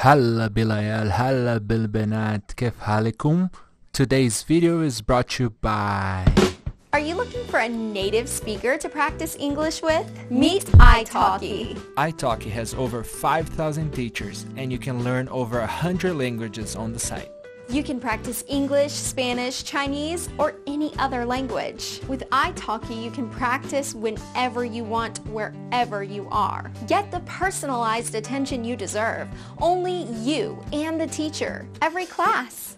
هلا bilayal, هلا بالبنات كيف حالكم Today's video is brought to you by Are you looking for a native speaker to practice English with? Meet italki. italki has over 5,000 teachers and you can learn over 100 languages on the site. You can practice English, Spanish, Chinese, or any other language. With italki, you can practice whenever you want, wherever you are. Get the personalized attention you deserve. Only you and the teacher. Every class.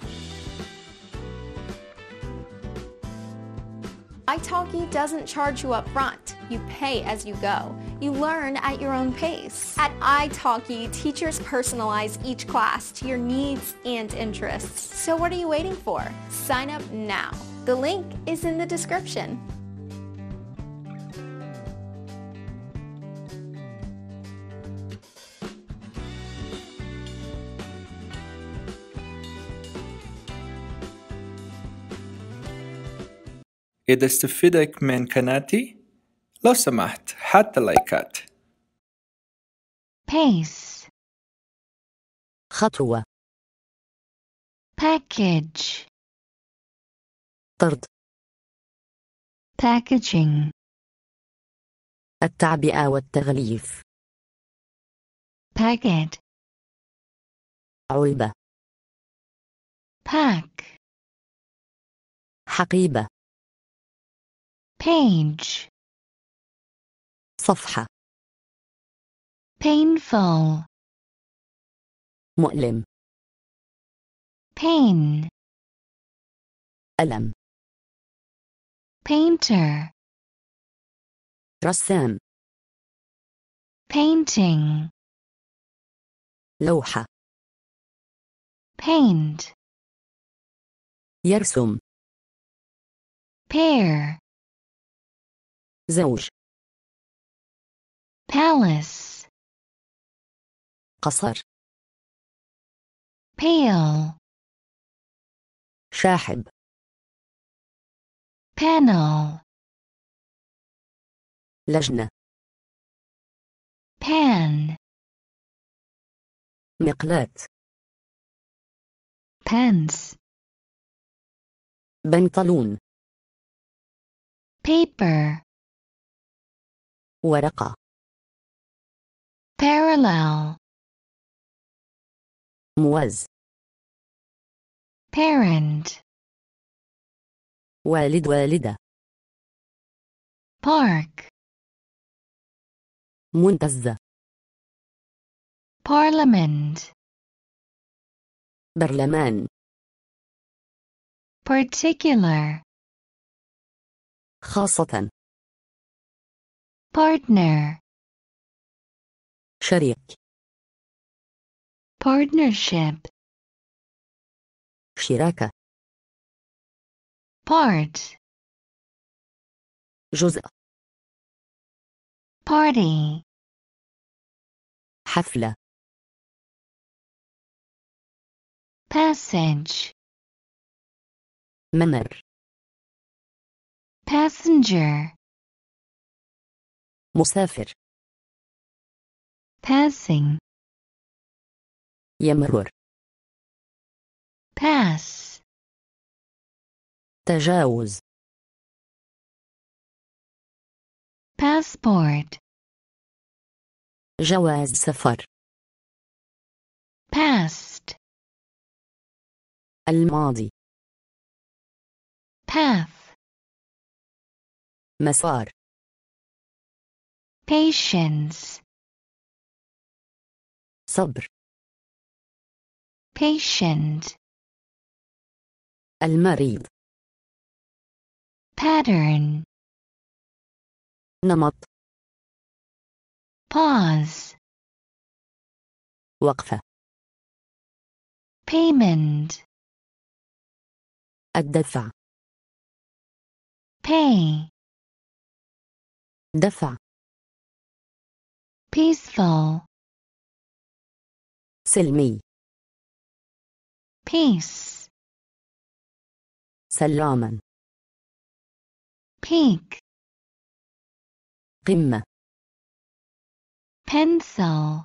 italki doesn't charge you up front. You pay as you go. You learn at your own pace. At italki, teachers personalize each class to your needs and interests. So what are you waiting for? Sign up now. The link is in the description. إذا استفدك من قناتي لو سمحت حتى لايكات pace خطوة package طرد packaging التعبئة والتغليف packet علبة pack حقيبة page صفحة painful مؤلم pain ألم painter رسام painting لوحة paint يرسم pair زوج palace قصر pale شاحب panel لجنة pan مقلاة pants بنطلون paper ورقة parallel موز parent والد والدة park منتزه parliament برلمان particular خاصة partner شريك partnership شراكة part جزء party حفلة passage منر passenger مسافر passing يمرر pass تجاوز passport جواز سفر past الماضي path مسار patience صبر patient المريض pattern نمط pause وقفة payment الدفع pay دفع peaceful سلمي peace سلاما peak قمة pencil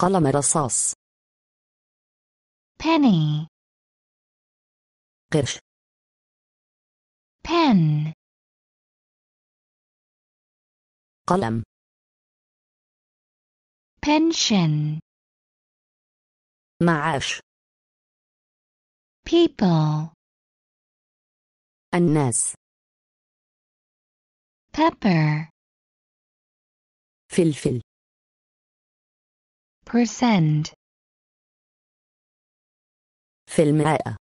قلم رصاص penny قرش pen قلم Attention. معاش people الناس pepper فلفل percent في المئة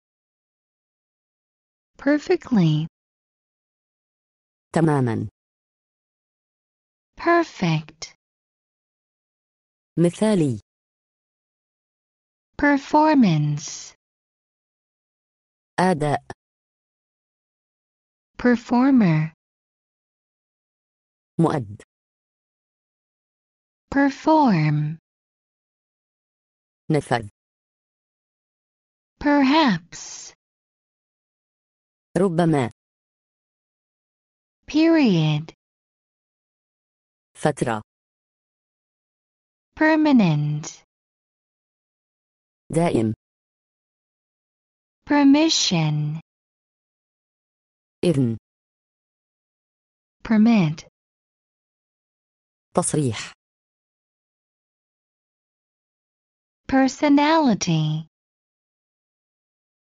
perfectly تماما perfect مثالي performance أداء performer مؤد perform نفذ perhaps ربما period فترة permanent دائم permission إذن permit تصريح personality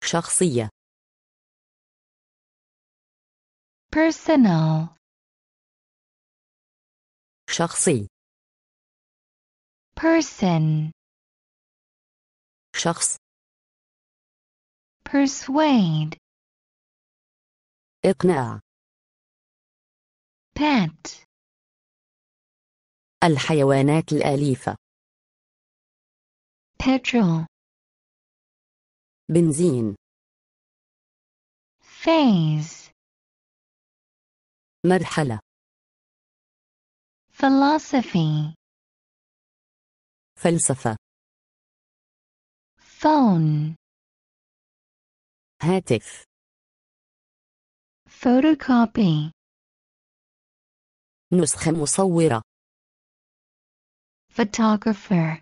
شخصية personal شخصي person شخص persuade إقناع pet الحيوانات الأليفة petrol بنزين phase مرحلة philosophy فلسفة phone هاتف photocopy نسخة مصورة photographer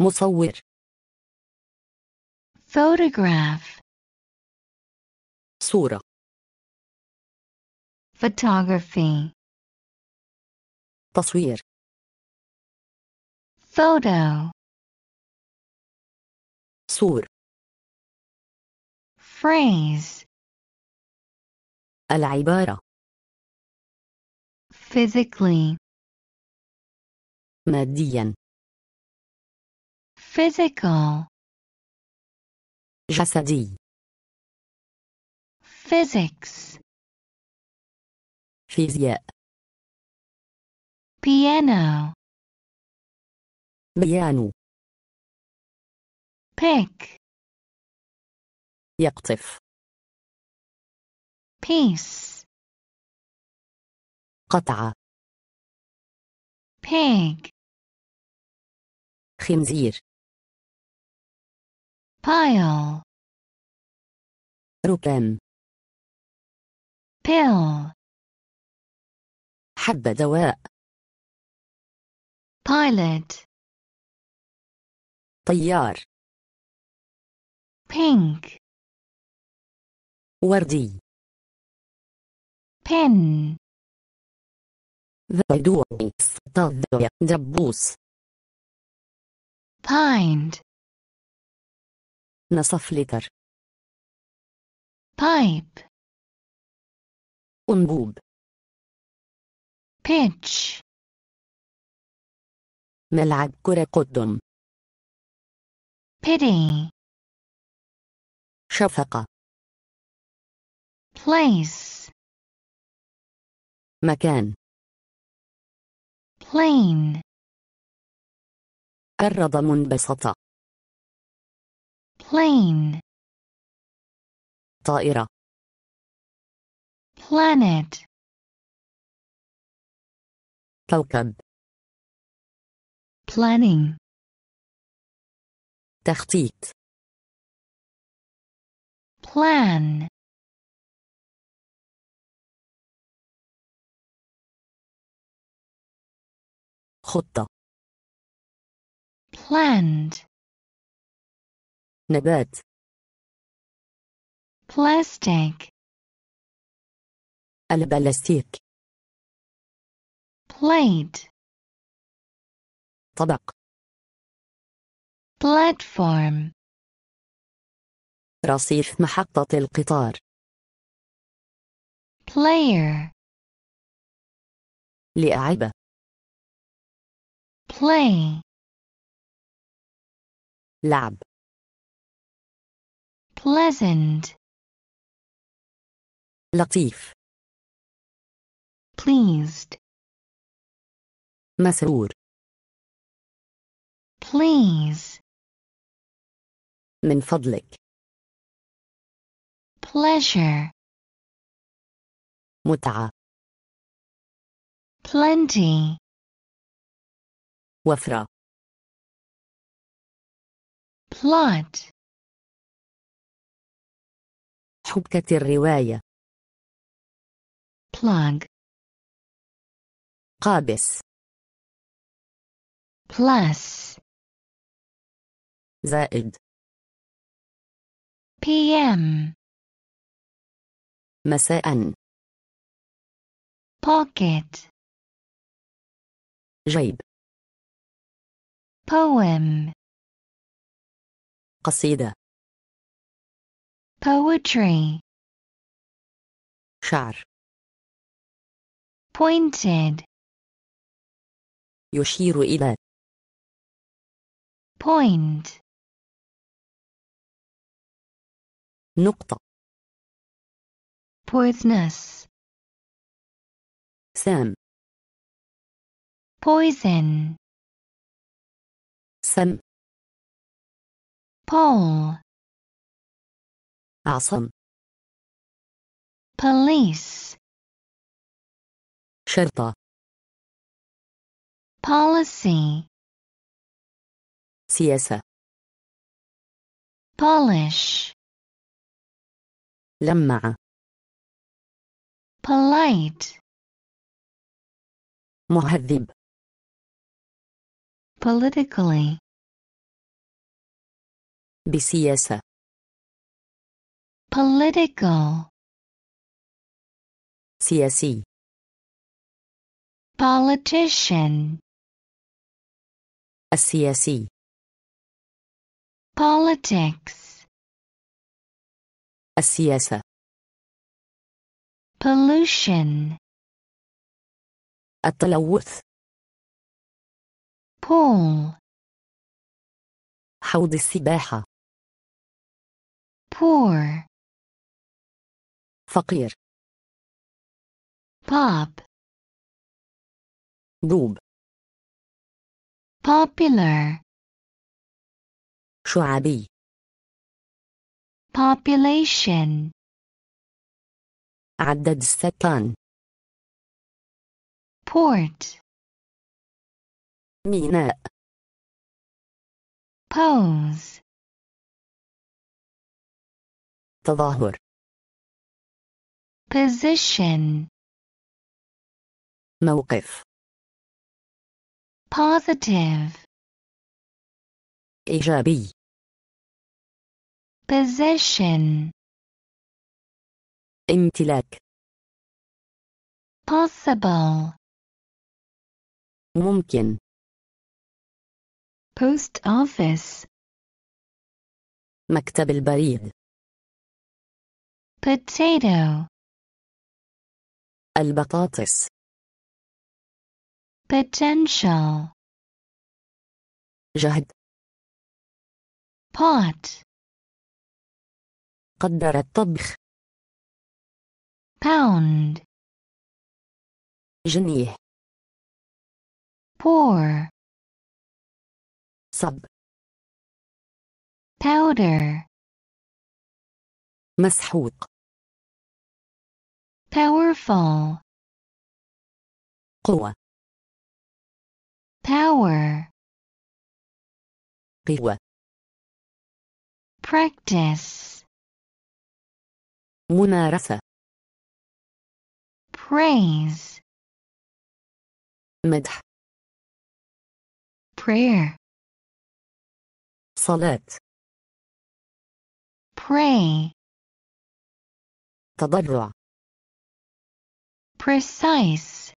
مصور photograph صورة photography تصوير Photo. صور. Phrase. العبارة. Physically. ماديا. Physical. جسدي. Physics. فيزياء. Piano. بيان بيك يقطف بيس قطعة بيك خنزير بايل ركام بيل حبة دواء pilot طيار pink وردي pen ذدويس تضيع دبوس pint نصف لتر pipe أنبوب pitch ملعب كرة قدم pity شفقة place مكان plane أرض منبسطة plane طائرة planet كوكب planning تخطيط plan خطة planned نبات plastic البلاستيك plate طبق platform رصيف محطة القطار player لأعبة play لعب pleasant لطيف pleased مسرور please من فضلك pleasure متعة plenty وفرة plot حبكة الرواية plug قابس plus زائد PM مساء pocket جيب poem قصيدة poetry شعر pointed يشير إلى point نقطة poisonous سام poison سم pole عصم police شرطة policy سياسة polish لمع polite مهذب politically بسياسة political سياسي politician السياسي politics السياسة pollution التلوث pool حوض السباحة poor فقير pop دوب popular شعبي population عدد السكان port ميناء pose تظاهر position موقف positive إيجابي possession امتلاك possible ممكن post office مكتب البريد potato البطاطس potential جهد pot قدر الطبخ pound جنيه pour صب powder مسحوق powerful قوة power قوة practice ممارسة praise مدح prayer صلاة pray تضرع precise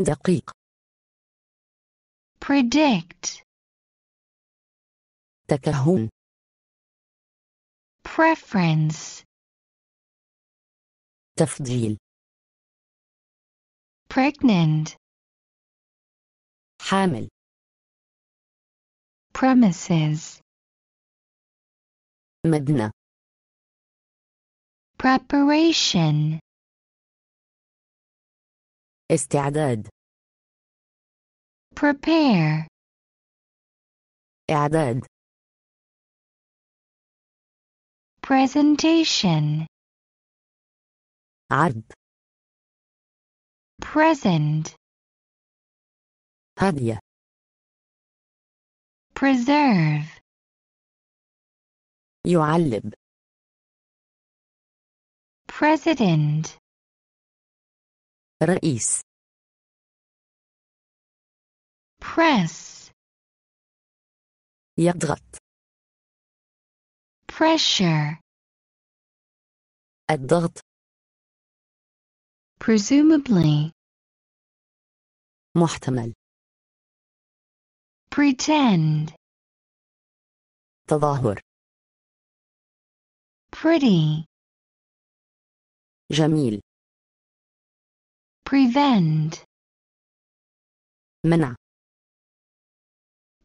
دقيق predict تكهن preference تفضيل pregnant حامل premises مبنى preparation استعداد prepare إعداد presentation Ad. present هدية preserve يعلم president رئيس press يضغط pressure الضغط presumably محتمل pretend تظاهر pretty جميل prevent منع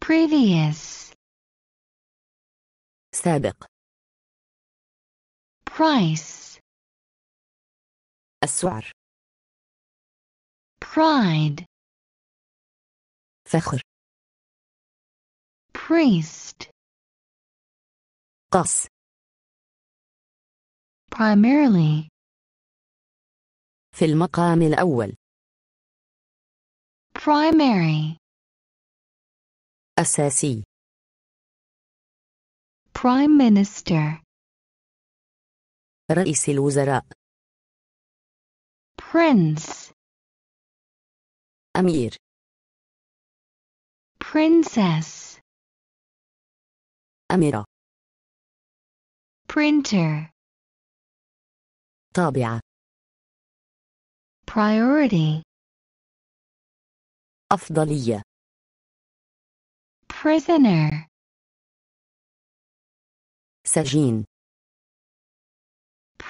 previous سابق price السعر pride فخر priest قص primarily في المقام الأول primary أساسي prime minister رئيس الوزراء Prince أمير Princess أميرة Printer طابعة Priority أفضلية Prisoner سجين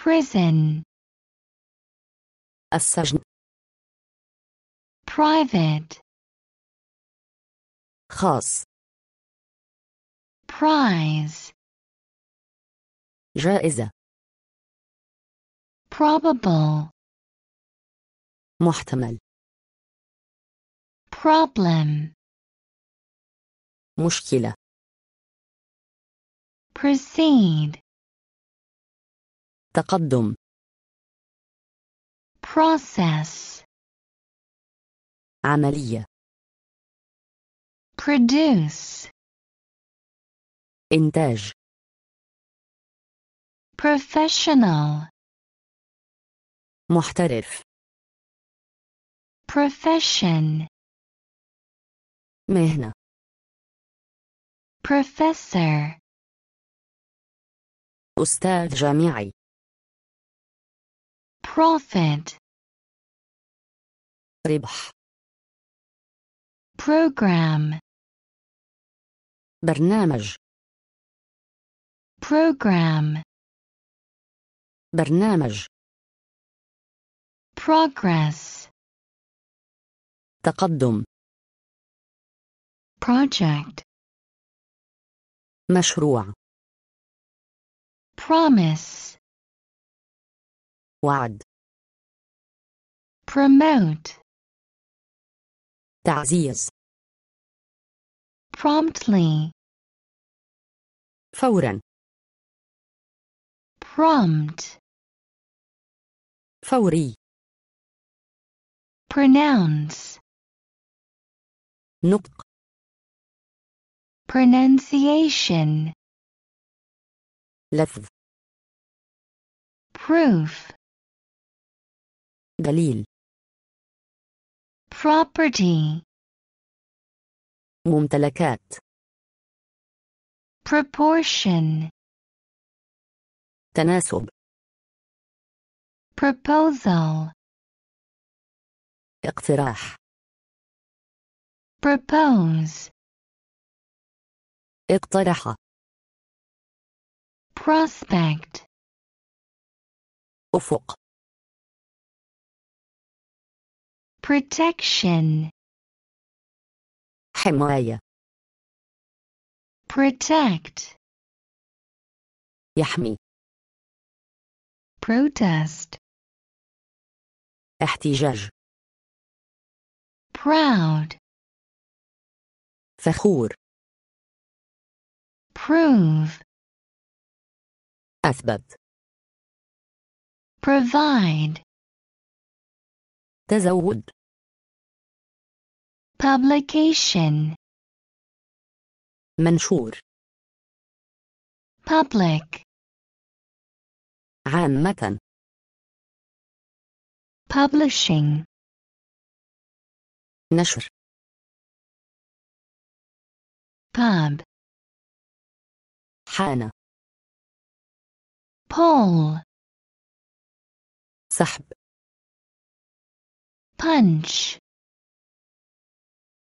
prison السجن private خاص prize جائزة probable محتمل problem مشكلة proceed تقدم process عملية produce إنتاج professional محترف profession مهنة professor أستاذ جامعي profit ربح program برنامج program برنامج progress تقدم project مشروع promise وعد promote تعزيز promptly فورا prompt فوري pronounce نطق pronunciation لفظ proof دليل property ممتلكات proportion تناسب proposal اقتراح propose اقترح prospect افق protection حماية protect يحمي protest احتجاج proud فخور prove أثبت provide تزود publication منشور public عامة publishing نشر pub حانة pole سحب punch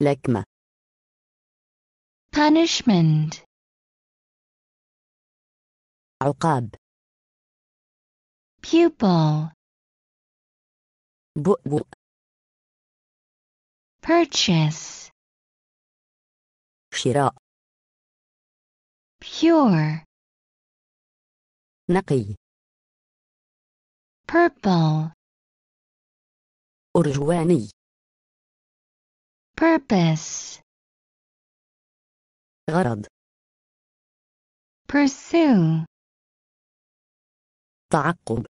Lekma. punishment عقاب pupil بؤبؤ purchase شراء pure نقي purple أرجواني purpose غرض pursue تعقب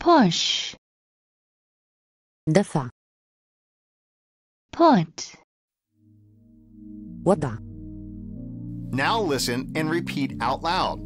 push دفع put وضع Now listen and repeat out loud.